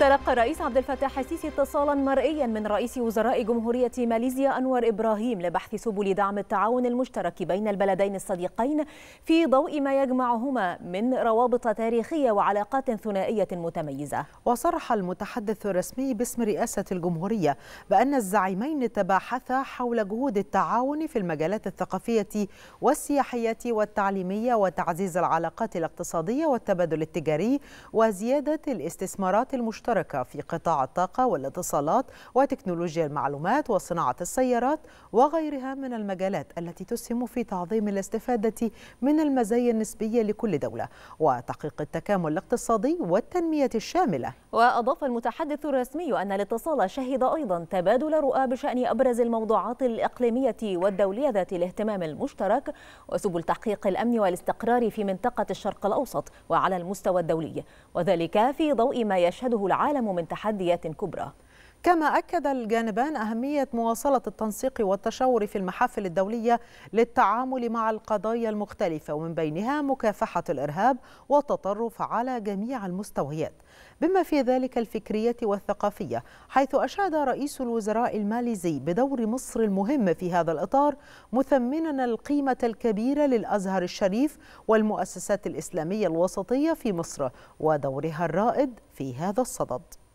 تلقى الرئيس عبد الفتاح السيسي اتصالا مرئيا من رئيس وزراء جمهورية ماليزيا أنور إبراهيم لبحث سبل دعم التعاون المشترك بين البلدين الصديقين في ضوء ما يجمعهما من روابط تاريخية وعلاقات ثنائية متميزة وصرح المتحدث الرسمي باسم رئاسة الجمهورية بأن الزعيمين تباحثا حول جهود التعاون في المجالات الثقافية والسياحية والتعليمية وتعزيز العلاقات الاقتصادية والتبادل التجاري وزيادة الاستثمارات المشتركة المشتركة في قطاع الطاقة والاتصالات وتكنولوجيا المعلومات وصناعة السيارات وغيرها من المجالات التي تسهم في تعظيم الاستفادة من المزايا النسبية لكل دولة وتحقيق التكامل الاقتصادي والتنمية الشاملة وأضاف المتحدث الرسمي أن الاتصال شهد أيضا تبادل رؤى بشأن أبرز الموضوعات الإقليمية والدولية ذات الاهتمام المشترك وسبل تحقيق الأمن والاستقرار في منطقة الشرق الأوسط وعلى المستوى الدولي وذلك في ضوء ما يشهده العالم من تحديات كبرى كما أكد الجانبان أهمية مواصلة التنسيق والتشاور في المحافل الدولية للتعامل مع القضايا المختلفة ومن بينها مكافحة الإرهاب والتطرف على جميع المستويات بما في ذلك الفكرية والثقافية حيث أشاد رئيس الوزراء الماليزي بدور مصر المهم في هذا الإطار مثمنا القيمة الكبيرة للأزهر الشريف والمؤسسات الإسلامية الوسطية في مصر ودورها الرائد في هذا الصدد